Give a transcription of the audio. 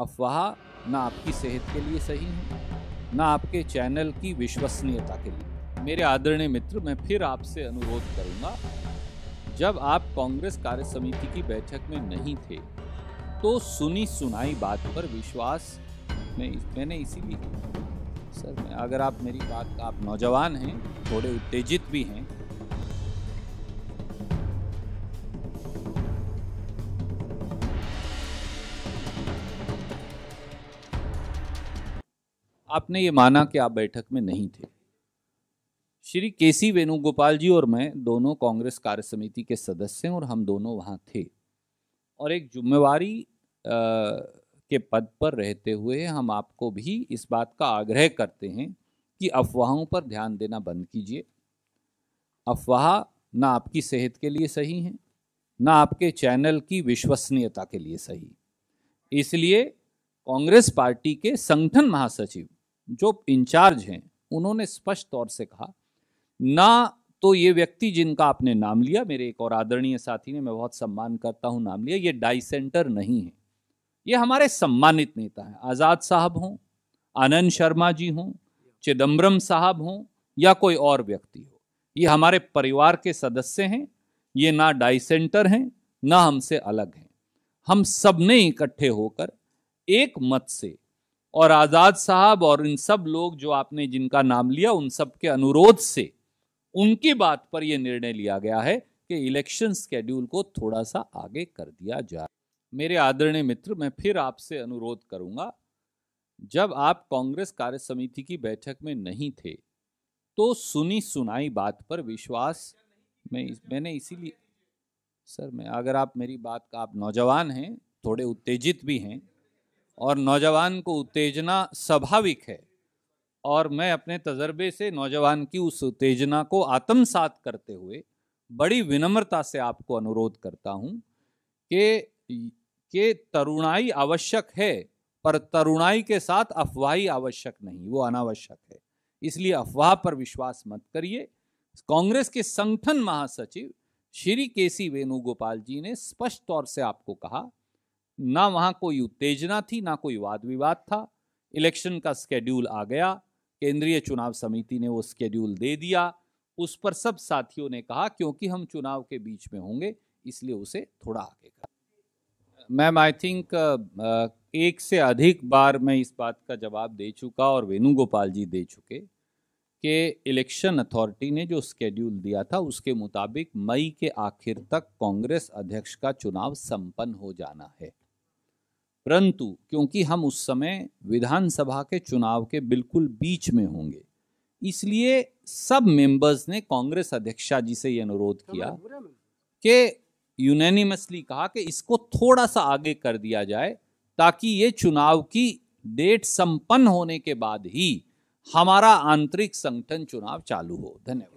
अफवाह ना आपकी सेहत के लिए सही है ना आपके चैनल की विश्वसनीयता के लिए मेरे आदरणीय मित्र मैं फिर आपसे अनुरोध करूंगा जब आप कांग्रेस कार्य समिति की बैठक में नहीं थे तो सुनी सुनाई बात पर विश्वास में मैंने इसीलिए सर मैं अगर आप मेरी बात आप नौजवान हैं थोड़े उत्तेजित भी हैं आपने ये माना कि आप बैठक में नहीं थे श्री के सी वेणुगोपाल जी और मैं दोनों कांग्रेस कार्य समिति के सदस्य हैं और हम दोनों वहाँ थे और एक जुम्मेवारी के पद पर रहते हुए हम आपको भी इस बात का आग्रह करते हैं कि अफवाहों पर ध्यान देना बंद कीजिए अफवाह ना आपकी सेहत के लिए सही है ना आपके चैनल की विश्वसनीयता के लिए सही इसलिए कांग्रेस पार्टी के संगठन महासचिव जो इंचार्ज हैं उन्होंने स्पष्ट तौर से कहा ना तो ये व्यक्ति जिनका आपने नाम लिया मेरे एक और आदरणीय साथी ने मैं बहुत सम्मान करता हूँ नाम लिया ये डाइसेंटर नहीं है ये हमारे सम्मानित नेता हैं आज़ाद साहब हों आनंद शर्मा जी हों चिदम्बरम साहब हों या कोई और व्यक्ति हो ये हमारे परिवार के सदस्य हैं ये ना डाइसेंटर हैं ना हमसे अलग हैं हम सब ने इकट्ठे होकर एक मत से और आज़ाद साहब और इन सब लोग जो आपने जिनका नाम लिया उन सब के अनुरोध से उनकी बात पर यह निर्णय लिया गया है कि इलेक्शन स्केड्यूल को थोड़ा सा आगे कर दिया जाए मेरे आदरणीय मित्र मैं फिर आपसे अनुरोध करूंगा जब आप कांग्रेस कार्य समिति की बैठक में नहीं थे तो सुनी सुनाई बात पर विश्वास मैं मैंने इसीलिए सर मैं अगर आप मेरी बात का आप नौजवान हैं थोड़े उत्तेजित भी हैं और नौजवान को उत्तेजना स्वाभाविक है और मैं अपने तजर्बे से नौजवान की उस उत्तेजना को आत्मसात करते हुए बड़ी विनम्रता से आपको अनुरोध करता हूँ कि के तरुणाई आवश्यक है पर तरुणाई के साथ अफवाही आवश्यक नहीं वो अनावश्यक है इसलिए अफवाह पर विश्वास मत करिए कांग्रेस के संगठन महासचिव श्री के सी वेणुगोपाल जी ने स्पष्ट तौर से आपको कहा ना वहाँ कोई उत्तेजना थी ना कोई वाद विवाद था इलेक्शन का स्केड्यूल आ गया केंद्रीय चुनाव समिति ने वो स्केड्यूल दे दिया उस पर सब साथियों ने कहा क्योंकि हम चुनाव के बीच में होंगे इसलिए उसे थोड़ा आगे कर मैम आई थिंक एक से अधिक बार मैं इस बात का जवाब दे चुका और वेणुगोपाल जी दे चुके कि इलेक्शन अथॉरिटी ने जो स्केड्यूल दिया था उसके मुताबिक मई के आखिर तक कांग्रेस अध्यक्ष का चुनाव संपन्न हो जाना है परंतु क्योंकि हम उस समय विधानसभा के चुनाव के बिल्कुल बीच में होंगे इसलिए सब मेंबर्स ने कांग्रेस अध्यक्षा जी से ये अनुरोध किया कि यूनैनिमसली कहा कि इसको थोड़ा सा आगे कर दिया जाए ताकि ये चुनाव की डेट संपन्न होने के बाद ही हमारा आंतरिक संगठन चुनाव चालू हो धन्यवाद